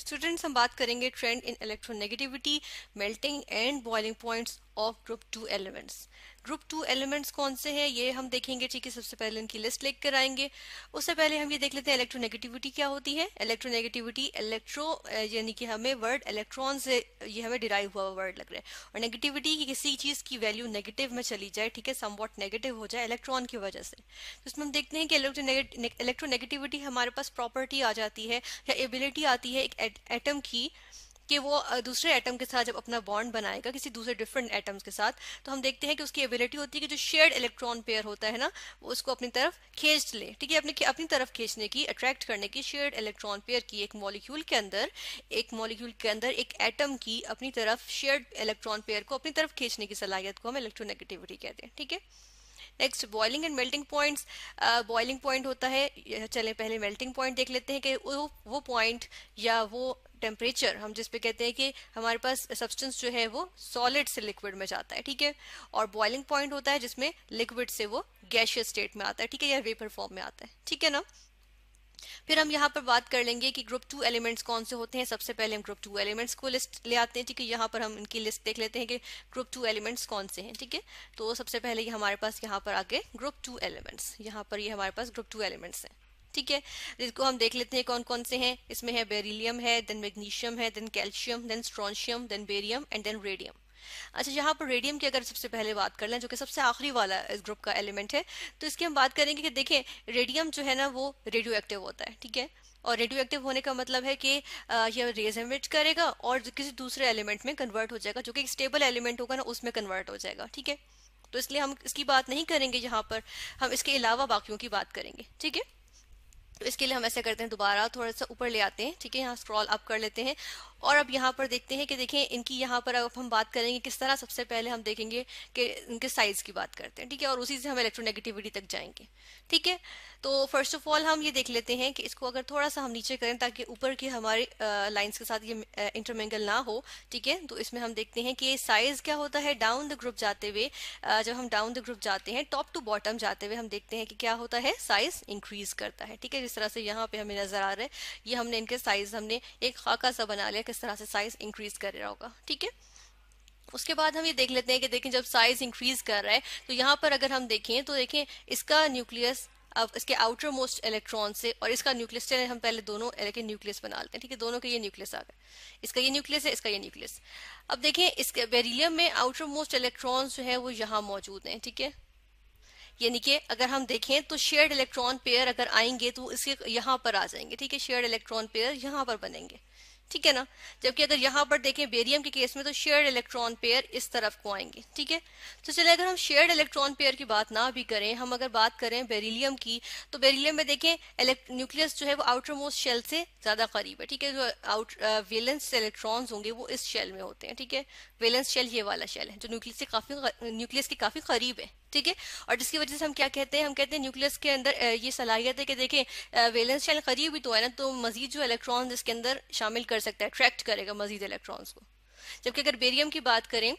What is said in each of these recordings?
students हम बात करेंगे trend in electronegativity melting and boiling points of group two elements group two elements कौन से हैं ये हम देखेंगे ठीक है सबसे पहले इनकी लिस्ट लेकर आएंगे उससे पहले हम ये देख लेते हैं इलेक्ट्रोनेगेटिविटी क्या होती है इलेक्ट्रोनेगेटिविटी इलेक्ट्रो यानी कि हमें वर्ड इलेक्ट्रॉन से ये हमें डिराइव हुआ वर्ड लग रहा है और नेगेटिविटी की किसी चीज की वैल्यू नेगेटिव में चली जाए ठीक है सम वॉट नेगेटिव हो जाए इलेक्ट्रॉन की वजह से तो इसमें हम देखते हैं कि इलेक्ट्रोनेगेटिविटी हमारे पास प्रॉपर्टी आ जाती है या एबिलिटी आती है एक एटम की कि वो दूसरे एटम के साथ जब अपना बॉन्ड बनाएगा किसी दूसरे डिफरेंट एटम्स के साथ तो हम देखते हैं कि उसकी एबिलिटी होती है कि जो शेयर्ड इलेक्ट्रॉन पेयर होता है ना वो उसको अपनी तरफ खींच ले ठीक है अपनी अपनी तरफ खींचने की अट्रैक्ट करने की शेयर्ड इलेक्ट्रॉन पेयर की एक मॉलिक्यूल के अंदर एक मॉलिक्यूल के अंदर एक एटम की अपनी तरफ शेयर्ड इलेक्ट्रॉन पेयर को अपनी तरफ खींचने की सलाहियत को हम इलेक्ट्रोनेगेटिविटी कहते हैं ठीक है next boiling and melting points boiling point होता है चलें पहले मेल्टिंग पॉइंट देख लेते हैं कि वो वो पॉइंट या वो टेम्परेचर हम जिसपे कहते हैं कि हमारे पास सब्सटेंस जो है वो सॉलिड से लिक्विड में जाता है ठीक है और बॉइलिंग पॉइंट होता है जिसमें लिक्विड से वो गैशियस स्टेट में आता है ठीक है या वेपर फॉर्म में आता है ठीक है ना फिर हम यहाँ पर बात कर लेंगे कि ग्रुप टू एलिमेंट्स कौन से होते हैं सबसे पहले हम ग्रुप टू एलिमेंट्स को लिस्ट ले आते हैं ठीक है यहाँ पर हम इनकी लिस्ट देख लेते हैं कि ग्रुप टू एलिमेंट्स कौन से हैं ठीक है तो सबसे पहले ये हमारे पास यहाँ पर आगे ग्रुप टू एलिमेंट्स यहाँ पर ये हमारे पास ग्रुप टू एलिमेंट्स हैं ठीक है जिसको हम देख लेते हैं कौन कौन से हैं इसमें है बेरिलियम है देन मैग्नीशियम है then calcium then strontium then barium and then radium अच्छा यहाँ पर रेडियम की अगर सबसे पहले बात कर लें जो कि सबसे आखिरी वाला इस ग्रुप का एलिमेंट है तो इसकी हम बात करेंगे कि देखें रेडियम जो है ना वो रेडियो एक्टिव होता है ठीक है और रेडियो एक्टिव होने का मतलब है कि यह रेज एमिट करेगा और किसी दूसरे एलिमेंट में कन्वर्ट हो जाएगा जो कि एक स्टेबल एलिमेंट होगा ना उसमें कन्वर्ट हो जाएगा ठीक है तो इसलिए हम इसकी बात नहीं करेंगे यहाँ पर हम इसके अलावा बाकियों की बात करेंगे ठीक है तो इसके लिए हम ऐसा करते हैं दोबारा थोड़ा सा ऊपर ले आते हैं ठीक है यहाँ स्क्रॉल अप कर लेते हैं और अब यहाँ पर देखते हैं कि देखें इनकी यहाँ पर अब हम बात करेंगे किस तरह सबसे पहले हम देखेंगे कि इनके साइज की बात करते हैं ठीक है और उसी से हम इलेक्ट्रोनेगेटिविटी तक जाएंगे ठीक है तो फर्स्ट ऑफ ऑल हम ये देख लेते हैं कि इसको अगर थोड़ा सा हम नीचे करें ताकि ऊपर की हमारे लाइन्स के साथ ये इंटरमेंगल ना हो ठीक है तो इसमें हम देखते हैं कि साइज क्या होता है डाउन द ग्रुप जाते हुए जब हम डाउन द ग्रुप जाते हैं टॉप टू बॉटम जाते हुए हम देखते हैं कि क्या होता है साइज इंक्रीज करता है ठीक है जिस तरह से यहाँ पे हमें नजर आ रहा है ये हमने इनके साइज हमने एक खाका सा बना लिया किस तरह से साइज इंक्रीज कर रहा होगा ठीक है उसके बाद हम ये देख लेते हैं कि देखें जब साइज इंक्रीज कर रहा है तो यहाँ पर अगर हम देखें तो देखें इसका न्यूक्लियस अब इसके आउटर मोस्ट इलेक्ट्रॉन से और इसका न्यूक्लियस चले हम पहले दोनों के न्यूक्लियस बना लेते हैं ठीक है दोनों के ये न्यूक्लियस आ गए इसका ये न्यूक्लियस है इसका ये न्यूक्लियस अब देखें इसके बेरिलियम में आउटर मोस्ट इलेक्ट्रॉन जो है वो यहाँ मौजूद हैं ठीक है यानी कि अगर हम देखें तो शेयर्ड इलेक्ट्रॉन पेयर अगर आएंगे तो इसके यहाँ पर आ जाएंगे ठीक है शेयर्ड इलेक्ट्रॉन पेयर यहाँ पर बनेंगे ठीक है ना जबकि अगर यहां पर देखें बेरियम के केस में तो शेयर्ड इलेक्ट्रॉन पेयर इस तरफ को आएंगे ठीक है तो चले अगर हम शेयर्ड इलेक्ट्रॉन पेयर की बात ना भी करें हम अगर बात करें बेरिलियम की तो बेरिलियम में देखें न्यूक्लियस जो है वो आउटर मोस्ट शेल से ज्यादा करीब है ठीक है जो आउट वेलेंस इलेक्ट्रॉन होंगे वो इस शेल में होते हैं ठीक है वेलेंस शेल ये वाला शेल है जो न्यूक्लियस से काफी न्यूक्लियस के काफी करीब है ठीक है और जिसकी वजह से हम क्या कहते हैं हम कहते हैं न्यूक्लियस के अंदर ये सलाहियत है कि देखें वेलेंस शेल करीब ही तो है ना तो मजीद जो इलेक्ट्रॉन इसके अंदर शामिल कर सकता है अट्रैक्ट करेगा मजीद इलेक्ट्रॉन्स को जबकि अगर बेरियम की बात करें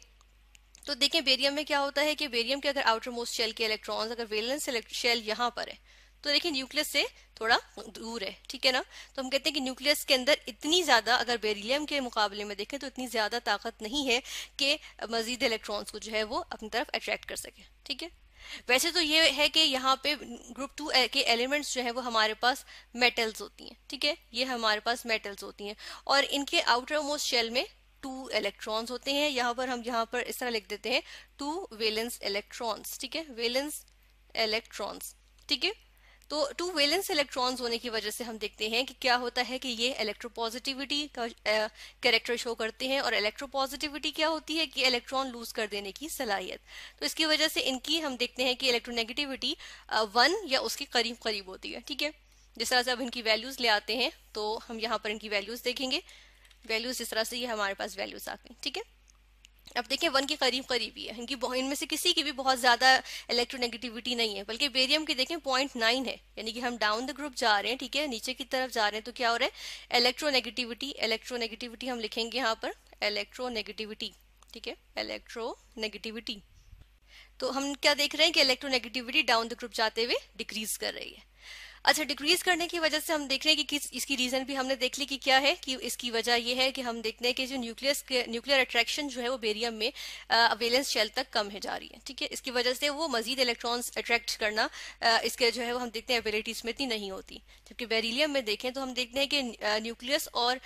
तो देखें बेरियम में क्या होता है कि बेरियम के अगर आउटर मोस्ट शेल के इलेक्ट्रॉन्स अगर वेलेंस शेल यहाँ पर है तो देखिए न्यूक्लियस से थोड़ा दूर है ठीक है ना तो हम कहते हैं कि न्यूक्लियस के अंदर इतनी ज्यादा अगर बेरिलियम के मुकाबले में देखें तो इतनी ज्यादा ताकत नहीं है कि मजीद इलेक्ट्रॉन्स को जो है वो अपनी तरफ अट्रैक्ट कर सके ठीक है वैसे तो ये है कि यहाँ पे ग्रुप टू के एलिमेंट्स जो है वो हमारे पास मेटल्स होती हैं ठीक है ये हमारे पास मेटल्स होती हैं और इनके आउटर मोस्ट शेल में टू इलेक्ट्रॉन्स होते हैं यहाँ पर हम यहाँ पर इस तरह लिख देते हैं टू वेलेंस इलेक्ट्रॉन्स ठीक है वेलेंस इलेक्ट्रॉन्स ठीक है तो टू वेलेंस इलेक्ट्रॉन्स होने की वजह से हम देखते हैं कि क्या होता है कि ये इलेक्ट्रोपॉजिटिविटी का कैरेक्टर शो करते हैं और इलेक्ट्रोपॉजिटिविटी क्या होती है कि इलेक्ट्रॉन लूज कर देने की सलाहियत तो इसकी वजह से इनकी हम देखते हैं कि इलेक्ट्रोनेगेटिविटी वन या उसके करीब करीब होती है ठीक है जिस तरह से अब इनकी वैल्यूज ले आते हैं तो हम यहाँ पर इनकी वैल्यूज देखेंगे वैल्यूज जिस तरह से ये हमारे पास वैल्यूज आ गई ठीक है अब देखिए वन के करीब करीब ही है इनकी इनमें से किसी की भी बहुत ज़्यादा इलेक्ट्रोनेगेटिविटी नहीं है बल्कि बेरियम की देखें पॉइंट नाइन है यानी कि हम डाउन द ग्रुप जा रहे हैं ठीक है नीचे की तरफ जा रहे हैं तो क्या हो रहा है इलेक्ट्रोनेगेटिविटी इलेक्ट्रोनेगेटिविटी हम लिखेंगे यहाँ पर इलेक्ट्रोनेगेटिविटी ठीक है इलेक्ट्रोनेगेटिविटी तो हम क्या देख रहे हैं कि इलेक्ट्रोनेगेटिविटी डाउन द ग्रुप जाते हुए डिक्रीज कर रही है अच्छा डिक्रीज करने की वजह से हम देख रहे हैं कि किस इसकी रीजन भी हमने देख ली कि क्या है कि इसकी वजह यह है कि हम देखते हैं कि जो न्यूक्लियस न्यूक्लियर अट्रैक्शन जो है वो बेरियम में अवेलेंस शेल तक कम है जा रही है ठीक है इसकी वजह से वो मजीद इलेक्ट्रॉन्स अट्रैक्ट करना आ, इसके जो है वो हम देखते हैं एबिलिटीज में इतनी नहीं होती जबकि बेरिलियम में देखें तो हम देखते हैं कि न्यूक्लियस और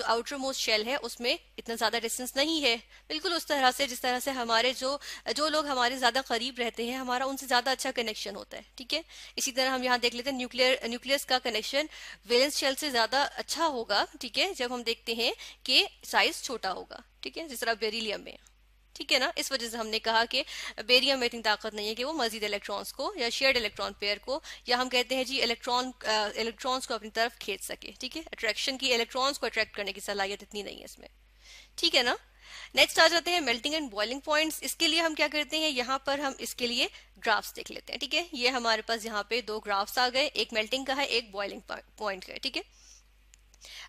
जो आउटर मोस्ट शेल है उसमें इतना ज्यादा डिस्टेंस नहीं है बिल्कुल उस तरह से जिस तरह से हमारे जो जो लोग हमारे ज्यादा करीब रहते हैं हमारा उनसे ज्यादा अच्छा कनेक्शन होता है ठीक है इसी तरह हम यहाँ देख लेते हैं न्यूक्लियर न्यूक्लियस का कनेक्शन वेलेंस शेल से ज्यादा अच्छा होगा ठीक है जब हम देखते हैं कि साइज छोटा होगा ठीक है जिस तरह बेरिलियम में ठीक है ना इस वजह से हमने कहा कि बेरियम में इतनी ताकत नहीं है कि वो मजीद इलेक्ट्रॉन्स को या शेयर्ड इलेक्ट्रॉन पेयर को या हम कहते हैं जी इलेक्ट्रॉन इलेक्ट्रॉन्स को अपनी तरफ खींच सके ठीक है अट्रैक्शन की इलेक्ट्रॉन्स को अट्रैक्ट करने की सलाहियत इतनी नहीं है इसमें ठीक है ना नेक्स्ट आ जाते हैं मेल्टिंग एंड बॉइलिंग पॉइंट्स इसके लिए हम क्या करते हैं यहाँ पर हम इसके लिए ग्राफ्स देख लेते हैं ठीक है ये हमारे पास यहाँ पे दो ग्राफ्स आ गए एक मेल्टिंग का है एक बॉइलिंग पॉइंट का है ठीक है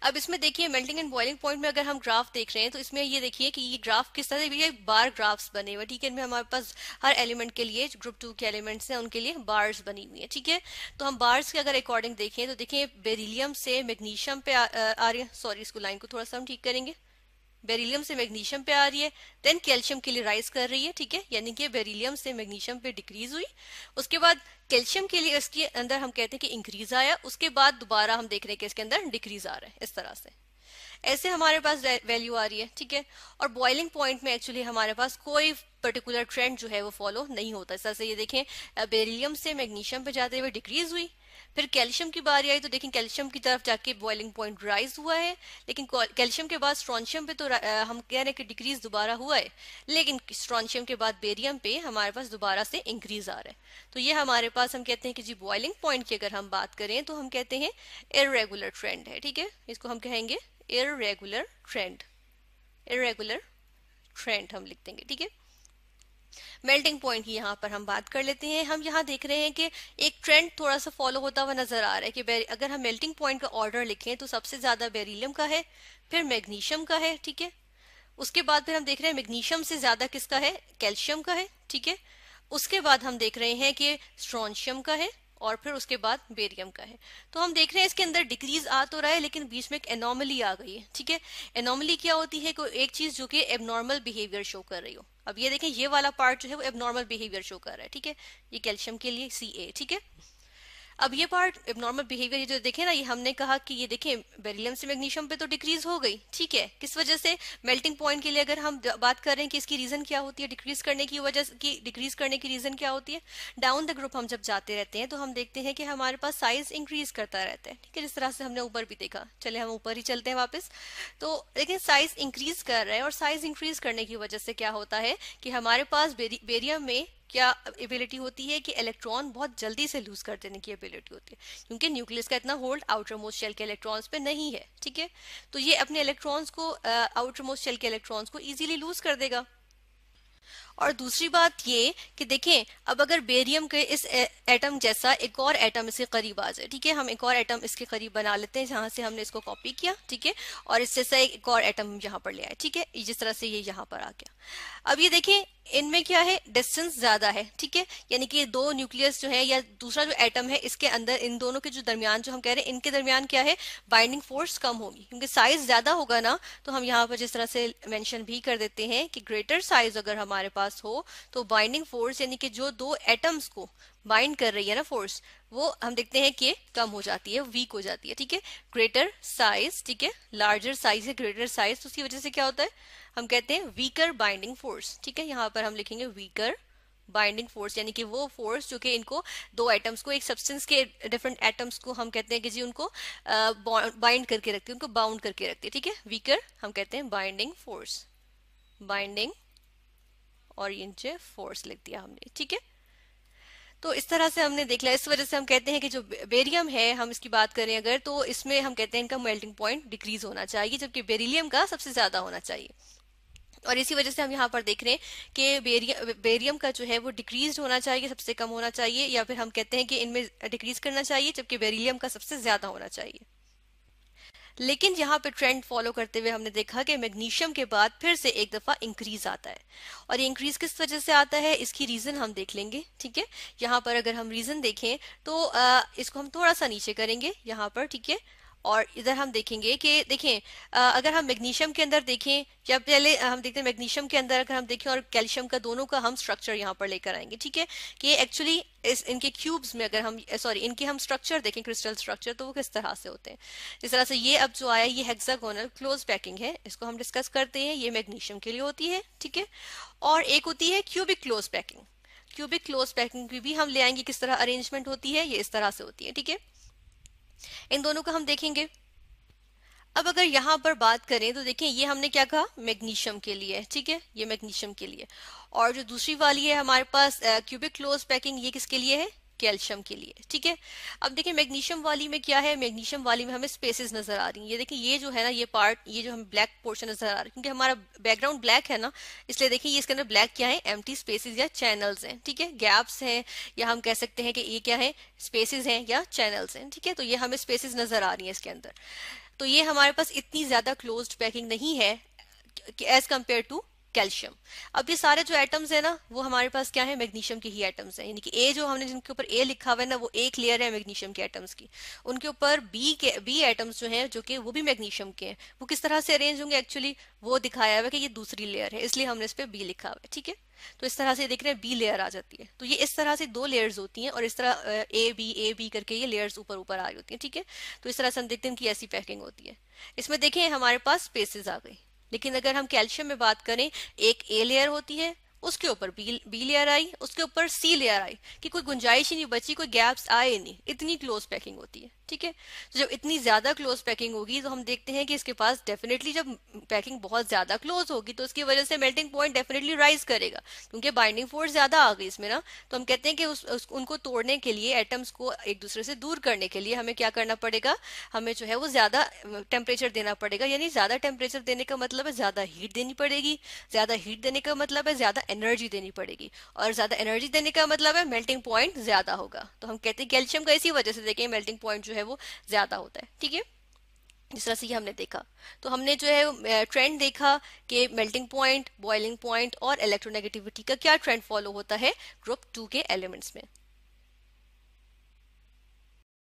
अब इसमें देखिए मेल्टिंग एंड बॉइलिंग पॉइंट में अगर हम ग्राफ देख रहे हैं तो इसमें ये देखिए कि ये ग्राफ किस तरह ये बार ग्राफ्स बने हुए ठीक है इनमें हमारे पास हर एलिमेंट के लिए ग्रुप टू के एलिमेंट्स हैं उनके लिए बार्स बनी हुई है ठीक है तो हम बार्स के अगर अकॉर्डिंग देखें तो देखिए बेरिलियम से मैग्नीशियम पे आ, आ, आ रही है सॉरी इसको लाइन को थोड़ा सा हम ठीक करेंगे बेरिलियम से मैग्नीशियम पे आ रही है देन कैल्शियम के लिए राइज कर रही है ठीक है यानी कि बेरिलियम से मैग्नीशियम पे डिक्रीज हुई उसके बाद कैल्शियम के लिए इसके अंदर हम कहते हैं कि इंक्रीज आया उसके बाद दोबारा हम देख रहे हैं कि इसके अंदर डिक्रीज आ रहा है इस तरह से ऐसे हमारे पास वैल्यू आ रही है ठीक है और बॉइलिंग पॉइंट में एक्चुअली हमारे पास कोई पर्टिकुलर ट्रेंड जो है वो फॉलो नहीं होता इस तरह से ये देखें बेरिलियम से मैग्नीशियम पे जाते हुए डिक्रीज हुई फिर कैल्शियम की बारी आई तो देखें कैल्शियम की तरफ जाके बॉइलिंग पॉइंट राइज हुआ है लेकिन कैल्शियम के बाद स्ट्रॉनशियम पे तो हम कह रहे हैं कि डिक्रीज दोबारा हुआ है लेकिन स्ट्रॉनशियम के बाद बेरियम पे हमारे पास दोबारा से इंक्रीज आ रहा है तो ये हमारे पास हम कहते हैं कि जी बॉइलिंग पॉइंट की अगर हम बात करें तो हम कहते हैं इरेगुलर ट्रेंड है ठीक है इसको हम कहेंगे इरेगुलर ट्रेंड इरेगुलर ट्रेंड हम लिख देंगे ठीक है मेल्टिंग पॉइंट की यहाँ पर हम बात कर लेते हैं हम यहाँ देख रहे हैं कि एक ट्रेंड थोड़ा सा फॉलो होता हुआ नजर आ रहा है कि अगर हम मेल्टिंग पॉइंट का ऑर्डर लिखें तो सबसे ज्यादा बेरिलियम का है फिर मैग्नीशियम का है ठीक है उसके बाद फिर हम देख रहे हैं मैग्नीशियम से ज्यादा किसका है कैल्शियम का है ठीक है उसके बाद हम देख रहे हैं कि स्ट्रॉन्शियम का है और फिर उसके बाद बेरियम का है तो हम देख रहे हैं इसके अंदर डिक्रीज आ तो रहा है लेकिन बीच में एक एनोमली आ गई है ठीक है एनोमली क्या होती है कोई एक चीज जो कि एबनॉर्मल बिहेवियर शो कर रही हो अब ये देखें ये वाला पार्ट जो है वो एबनॉर्मल बिहेवियर शो कर रहा है ठीक है ये कैल्शियम के लिए सी ए ठीक है अब ये पार्ट नॉर्मल बिहेवियर ये जो देखे ना ये हमने कहा कि ये देखें बेरिलियम से मैग्नीशियम पे तो डिक्रीज हो गई ठीक है किस वजह से मेल्टिंग पॉइंट के लिए अगर हम बात कर रहे हैं कि इसकी रीजन क्या होती है डिक्रीज करने की वजह की डिक्रीज करने की रीजन क्या होती है डाउन द ग्रुप हम जब जाते रहते हैं तो हम देखते हैं कि हमारे पास साइज इंक्रीज करता रहता है ठीक है जिस तरह से हमने ऊपर भी देखा चले हम ऊपर ही चलते हैं वापस तो लेकिन साइज इंक्रीज कर रहे हैं और साइज इंक्रीज करने की वजह से क्या होता है कि हमारे पास बेरियम में क्या एबिलिटी होती है कि इलेक्ट्रॉन बहुत जल्दी से लूज कर देने की एबिलिटी होती है क्योंकि न्यूक्लियस का इतना होल्ड आउटर मोस्ट शेल के इलेक्ट्रॉन्स पे नहीं है ठीक है तो ये अपने इलेक्ट्रॉन्स को आउटर मोस्ट शेल के इलेक्ट्रॉन्स को इजीली लूज कर देगा और दूसरी बात ये कि देखें अब अगर बेरियम के इस एटम जैसा एक और एटम इसके करीब आ जाए ठीक है हम एक और एटम इसके करीब बना लेते हैं जहां से हमने इसको कॉपी किया ठीक है और इस जैसा एक और एटम यहाँ पर ले आए ठीक है जिस तरह से ये यहाँ पर आ गया अब ये देखें इनमें क्या है डिस्टेंस ज्यादा है ठीक है यानी कि ये दो न्यूक्लियस जो है या दूसरा जो एटम है इसके अंदर इन दोनों के जो दरमियान जो हम कह रहे हैं इनके दरमियान क्या है बाइंडिंग फोर्स कम होगी क्योंकि साइज ज्यादा होगा ना तो हम यहाँ पर जिस तरह से मेंशन भी कर देते हैं कि ग्रेटर साइज अगर हमारे पास हो तो बाइंडिंग फोर्स यानी कि जो दो एटम्स को बाइंड कर रही है ना फोर्स वो हम देखते हैं कि कम हो जाती है वीक हो जाती है ठीक है ग्रेटर साइज ठीक है लार्जर साइज है ग्रेटर साइज तो उसकी वजह से क्या होता है हम कहते हैं वीकर बाइंडिंग फोर्स ठीक है यहाँ पर हम लिखेंगे वीकर बाइंडिंग फोर्स यानी कि वो फोर्स जो कि इनको दो एटम्स को एक सब्सटेंस के डिफरेंट एटम्स को हम कहते हैं कि जी उनको बाइंड करके रखती है उनको बाउंड करके रखती है ठीक है वीकर हम कहते हैं बाइंडिंग फोर्स बाइंडिंग और इनसे फोर्स लिख दिया हमने ठीक है तो इस तरह से हमने देख लिया इस वजह से हम कहते हैं कि जो बेरियम है हम इसकी बात करें अगर तो इसमें हम कहते हैं इनका मेल्टिंग पॉइंट डिक्रीज होना चाहिए जबकि बेरिलियम का सबसे ज्यादा होना चाहिए और इसी वजह से हम यहाँ पर देख रहे हैं कि बेरियम बेरियम का जो है वो डिक्रीज होना चाहिए सबसे कम होना चाहिए या फिर हम कहते हैं कि इनमें डिक्रीज करना चाहिए जबकि बेरिलियम का सबसे ज्यादा होना चाहिए लेकिन यहाँ पे ट्रेंड फॉलो करते हुए हमने देखा कि मैग्नीशियम के बाद फिर से एक दफा इंक्रीज आता है और ये इंक्रीज किस वजह से आता है इसकी रीजन हम देख लेंगे ठीक है यहाँ पर अगर हम रीजन देखें तो आ, इसको हम थोड़ा सा नीचे करेंगे यहाँ पर ठीक है और इधर हम देखेंगे कि देखें अगर हम मैग्नीशियम के अंदर देखें या पहले हम देखते हैं मैग्नीशियम के अंदर अगर हम देखें और कैल्शियम का दोनों का हम स्ट्रक्चर यहाँ पर लेकर आएंगे ठीक है कि एक्चुअली इस इनके क्यूब्स में अगर हम सॉरी इनके हम स्ट्रक्चर देखें क्रिस्टल स्ट्रक्चर तो वो किस तरह से होते हैं जिस तरह से ये अब जो आया ये हेक्सागोनल क्लोज पैकिंग है इसको हम डिस्कस करते हैं ये मैग्नीशियम के लिए होती है ठीक है और एक होती है cubic close packing cubic close packing की भी हम ले आएंगे किस तरह अरेंजमेंट होती है ये इस तरह से होती है ठीक है इन दोनों का हम देखेंगे अब अगर यहां पर बात करें तो देखें ये हमने क्या कहा मैग्नीशियम के लिए ठीक है ये मैग्नीशियम के लिए और जो दूसरी वाली है हमारे पास क्यूबिक क्लोज पैकिंग ये किसके लिए है कैल्शियम के लिए ठीक है अब देखिए मैग्नीशियम वाली में क्या है मैग्नीशियम वाली में हमें स्पेसेस नजर आ रही हैं ये देखिए ये जो है ना ये पार्ट ये जो हम ब्लैक पोर्शन नजर आ रहा है क्योंकि हमारा बैकग्राउंड ब्लैक है ना इसलिए देखिए ये इसके अंदर ब्लैक क्या है एम स्पेसेस या चैनल्स हैं ठीक है गैप्स हैं या हम कह सकते हैं कि ये क्या है स्पेसिस हैं या चैनल्स हैं ठीक है तो ये हमें स्पेसिस नजर आ रही है इसके अंदर तो ये हमारे पास इतनी ज्यादा क्लोज पैकिंग नहीं है एज कम्पेयर टू कैल्शियम अब ये सारे जो एटम्स है ना वो हमारे पास क्या है मैग्नीशियम के ही एटम्स हैं यानी कि ए जो हमने जिनके ऊपर ए लिखा हुआ है ना वो एक लेयर है मैग्नीशियम के एटम्स की उनके ऊपर बी के बी एटम्स जो हैं जो कि वो भी मैग्नीशियम के हैं वो किस तरह से अरेंज होंगे एक्चुअली वो दिखाया हुआ है कि ये दूसरी लेयर है इसलिए हमने इस पर बी लिखा हुआ है ठीक है तो इस तरह से देख रहे हैं बी लेयर आ जाती है तो ये इस तरह से दो लेयर्स होती हैं और इस तरह ए बी ए बी करके ये लेयर्स ऊपर ऊपर आ रही होती हैं ठीक है तो इस तरह से हम देखते हैं कि ऐसी पैकिंग होती है इसमें देखें हमारे पास स्पेसेस आ गई लेकिन अगर हम कैल्शियम में बात करें एक ए लेयर होती है उसके ऊपर बी बी लेयर आई उसके ऊपर सी लेयर आई कि कोई गुंजाइश ही नहीं बची कोई गैप्स आए नहीं इतनी क्लोज पैकिंग होती है ठीक है तो जब इतनी ज्यादा क्लोज पैकिंग होगी तो हम देखते हैं कि इसके पास डेफिनेटली जब पैकिंग बहुत ज्यादा क्लोज होगी तो उसकी वजह से मेल्टिंग पॉइंट डेफिनेटली राइज करेगा क्योंकि बाइंडिंग फोर्स ज्यादा आ गई इसमें ना तो हम कहते हैं कि उस, उस उनको तोड़ने के लिए एटम्स को एक दूसरे से दूर करने के लिए हमें क्या करना पड़ेगा हमें जो है वो ज्यादा टेम्परेचर देना पड़ेगा यानी ज्यादा टेम्परेचर देने का मतलब है ज्यादा हीट देनी पड़ेगी ज्यादा हीट देने का मतलब है ज्यादा एनर्जी देनी पड़ेगी और ज़्यादा एनर्जी देने का मतलब है मेल्टिंग पॉइंट ज़्यादा होगा तो हम कहते हैं कैल्शियम का इसी वजह से देखें मेल्टिंग पॉइंट जो है वो ज़्यादा होता है ठीक है जिस तरह से हमने देखा तो हमने जो है ट्रेंड देखा कि मेल्टिंग पॉइंट बॉइलिंग पॉइंट और इलेक्ट्रोनेगेटिविटी का क्या ट्रेंड फॉलो होता है ग्रुप टू के एलिमेंट्स में